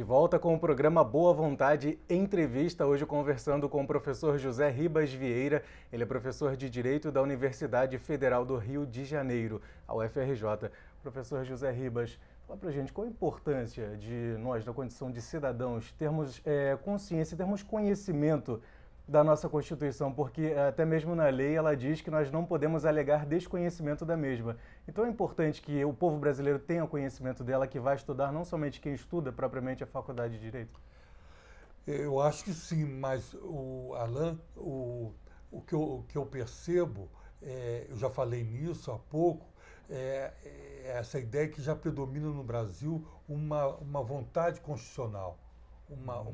De volta com o programa Boa Vontade Entrevista, hoje conversando com o professor José Ribas Vieira. Ele é professor de Direito da Universidade Federal do Rio de Janeiro, a UFRJ. Professor José Ribas, fala pra gente qual a importância de nós, da condição de cidadãos, termos é, consciência, termos conhecimento da nossa Constituição, porque é, até mesmo na lei ela diz que nós não podemos alegar desconhecimento da mesma. Então é importante que o povo brasileiro tenha o conhecimento dela, que vai estudar não somente quem estuda propriamente a faculdade de Direito. Eu acho que sim, mas o Alain, o, o, que, eu, o que eu percebo, é, eu já falei nisso há pouco, é, é essa ideia que já predomina no Brasil uma, uma vontade constitucional, uma, uhum.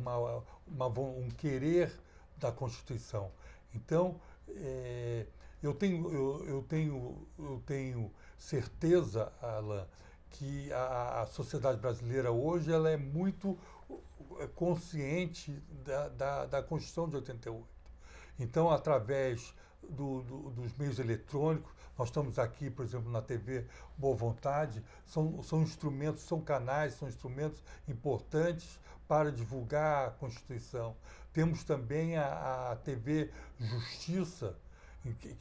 uma, uma um querer da Constituição. Então, é, eu tenho, eu, eu tenho, eu tenho certeza, Alan, que a, a sociedade brasileira hoje ela é muito é, consciente da, da, da Constituição de 88. Então, através do, do, dos meios eletrônicos, nós estamos aqui, por exemplo, na TV Boa Vontade, são, são instrumentos, são canais, são instrumentos importantes para divulgar a Constituição. Temos também a, a TV Justiça, que,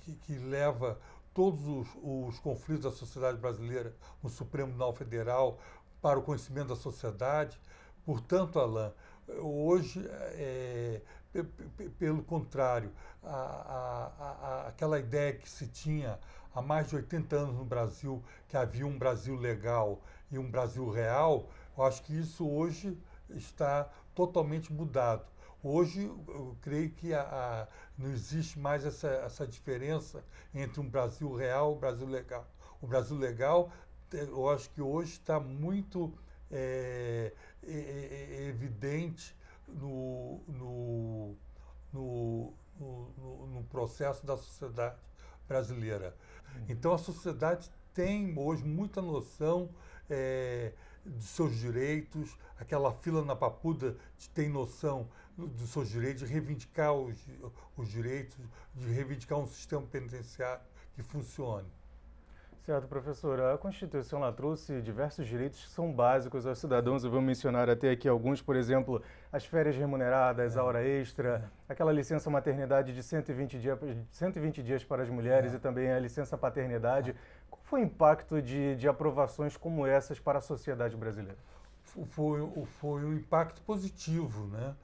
que, que, leva todos os, os conflitos da sociedade brasileira no Supremo Tribunal Federal, para o conhecimento da sociedade. Portanto, Alain, hoje, é, pelo contrário, a, a, a, aquela ideia que se tinha há mais de 80 anos no Brasil, que havia um Brasil legal e um Brasil real, eu acho que isso hoje está totalmente mudado. Hoje, eu creio que a, a, não existe mais essa, essa diferença entre um Brasil real e um Brasil legal. O Brasil legal, é, eu acho que hoje está muito é, é, é, é evidente no, no, no, no, no processo da sociedade brasileira. Uhum. Então, a sociedade tem hoje muita noção é, dos seus direitos, aquela fila na papuda tem noção dos seus direitos, de reivindicar os, os direitos, de reivindicar um sistema penitenciário que funcione. Certo, professor. A Constituição lá trouxe diversos direitos que são básicos aos cidadãos. Eu vou mencionar até aqui alguns, por exemplo, as férias remuneradas, é. a hora extra, é. aquela licença maternidade de 120 dias, 120 dias para as mulheres é. e também a licença paternidade. Qual foi o impacto de, de aprovações como essas para a sociedade brasileira? Foi, foi um impacto positivo, né?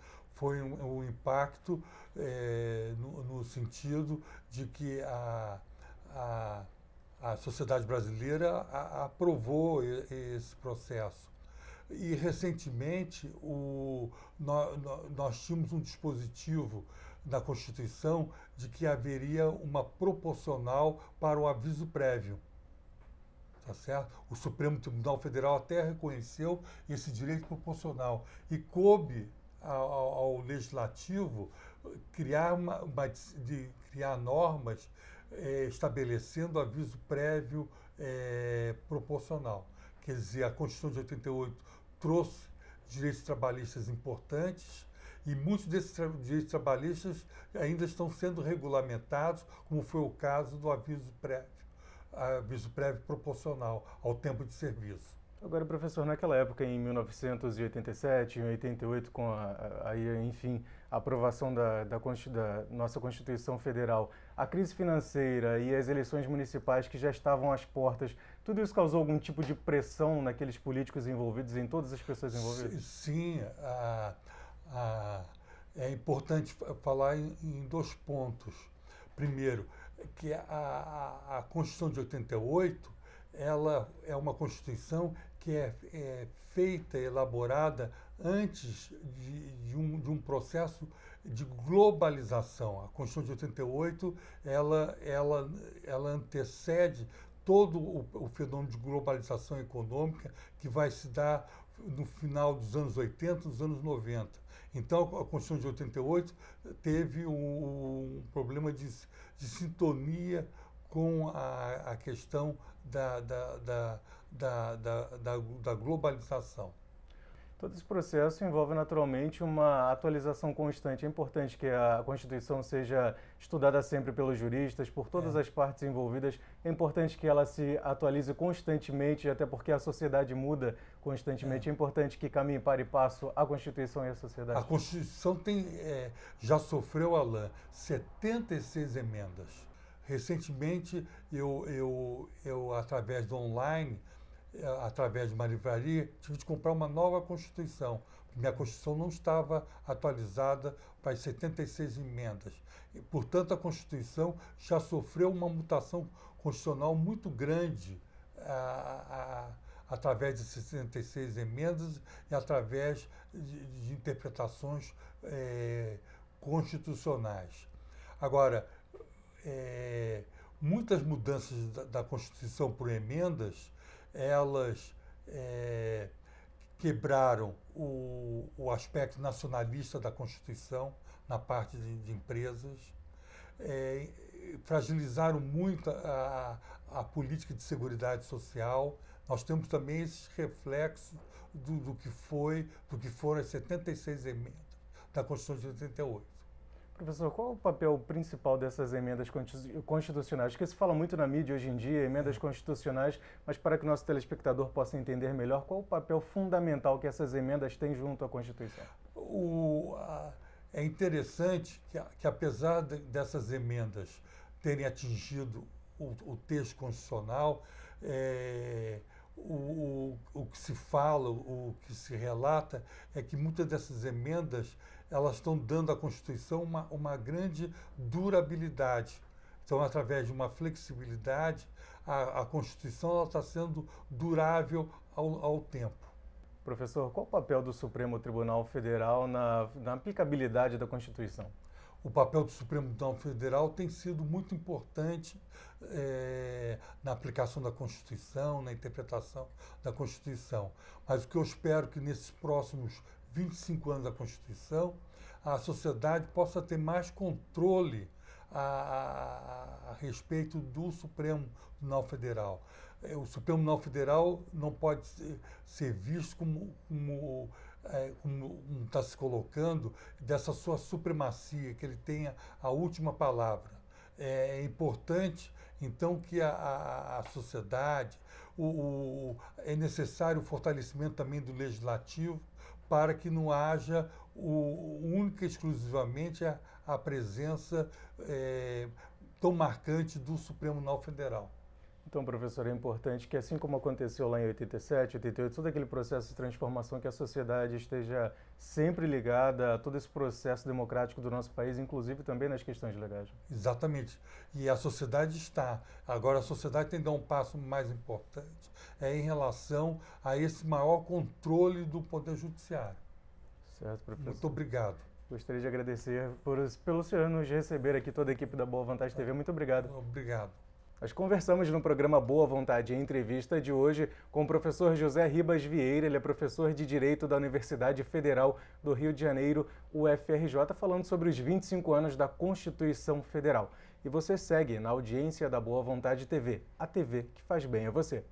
foi um, um impacto é, no, no, sentido de que a, a, a sociedade brasileira a, aprovou esse processo. E recentemente o, nós, nós tínhamos um dispositivo na Constituição de que haveria uma proporcional para o aviso prévio. Tá certo? O Supremo Tribunal Federal até reconheceu esse direito proporcional. E coube ao, ao legislativo criar uma, uma de criar normas é, estabelecendo aviso prévio é, proporcional. Quer dizer, a Constituição de 88 trouxe direitos trabalhistas importantes e muitos desses tra direitos trabalhistas ainda estão sendo regulamentados, como foi o caso do aviso prévio, aviso prévio proporcional ao tempo de serviço. Agora, professor, naquela época, em 1987, 88, com a, a, enfim, a aprovação da, da, da, nossa Constituição Federal, a crise financeira e as eleições municipais que já estavam às portas, tudo isso causou algum tipo de pressão naqueles políticos envolvidos, em todas as pessoas envolvidas? Sim, a, a, é importante falar em, em, dois pontos. Primeiro, que a Constituição de 88 ela é uma Constituição que é, é feita, elaborada antes de, de, um, de um processo de globalização. A Constituição de 88 ela, ela, ela antecede todo o, o, fenômeno de globalização econômica que vai se dar no final dos anos 80, nos anos 90. Então, a Constituição de 88 teve um, um problema de, de sintonia com a, a questão da, da, da, da, da, da globalização. Todo esse processo envolve naturalmente uma atualização constante. É importante que a Constituição seja estudada sempre pelos juristas, por todas é. as partes envolvidas. É importante que ela se atualize constantemente, até porque a sociedade muda constantemente. É, é importante que caminhe para e passo a Constituição e a sociedade. A Constituição tem, é, já sofreu, Alain, 76 emendas. Recentemente, eu, eu, eu através do online, eh, através de uma livraria, tive de comprar uma nova Constituição. Minha Constituição não estava atualizada para as 76 emendas. E, portanto, a Constituição já sofreu uma mutação constitucional muito grande a, a, através de 66 emendas e através de, de interpretações é, constitucionais. Agora, é, muitas mudanças da, da, Constituição por emendas, elas é, quebraram o, o, aspecto nacionalista da Constituição na parte de, de empresas, é, fragilizaram muito a, a, política de segurança social. Nós temos também esses reflexos do, do, que foi, do que foram as 76 emendas da Constituição de 88. Professor, qual o papel principal dessas emendas constitucionais? Porque se fala muito na mídia hoje em dia, emendas constitucionais, mas para que o nosso telespectador possa entender melhor, qual o papel fundamental que essas emendas têm junto à Constituição? O, a, é interessante que, que apesar de, dessas emendas terem atingido o, o texto constitucional, é, o, o, o que se fala, o que se relata, é que muitas dessas emendas elas estão dando à Constituição uma, uma grande durabilidade. Então, através de uma flexibilidade, a, a Constituição está sendo durável ao, ao tempo. Professor, qual o papel do Supremo Tribunal Federal na, na, aplicabilidade da Constituição? O papel do Supremo Tribunal Federal tem sido muito importante é, na aplicação da Constituição, na interpretação da Constituição. Mas o que eu espero que nesses próximos 25 anos da Constituição, a sociedade possa ter mais controle a, a, a respeito do Supremo Tribunal Federal. É, o Supremo Tribunal Federal não pode ser, visto como, como é, como está se colocando, dessa sua supremacia, que ele tenha a última palavra. É, é importante, então, que a, a, a sociedade, o, o, é necessário o fortalecimento também do legislativo, para que não haja o, única e exclusivamente a, a presença é, tão marcante do Supremo Tribunal Federal. Então, professor, é importante que, assim como aconteceu lá em 87, 88, todo aquele processo de transformação, que a sociedade esteja sempre ligada a todo esse processo democrático do nosso país, inclusive também nas questões legais. Exatamente. E a sociedade está. Agora, a sociedade tem que dar um passo mais importante é em relação a esse maior controle do Poder Judiciário. Certo, professor. Muito obrigado. Gostaria de agradecer por, pelo senhor nos receber aqui, toda a equipe da Boa Vantagem TV. Muito obrigado. Obrigado. Nós conversamos no programa Boa Vontade em entrevista de hoje com o professor José Ribas Vieira, ele é professor de Direito da Universidade Federal do Rio de Janeiro, UFRJ, falando sobre os 25 anos da Constituição Federal. E você segue na audiência da Boa Vontade TV, a TV que faz bem a você.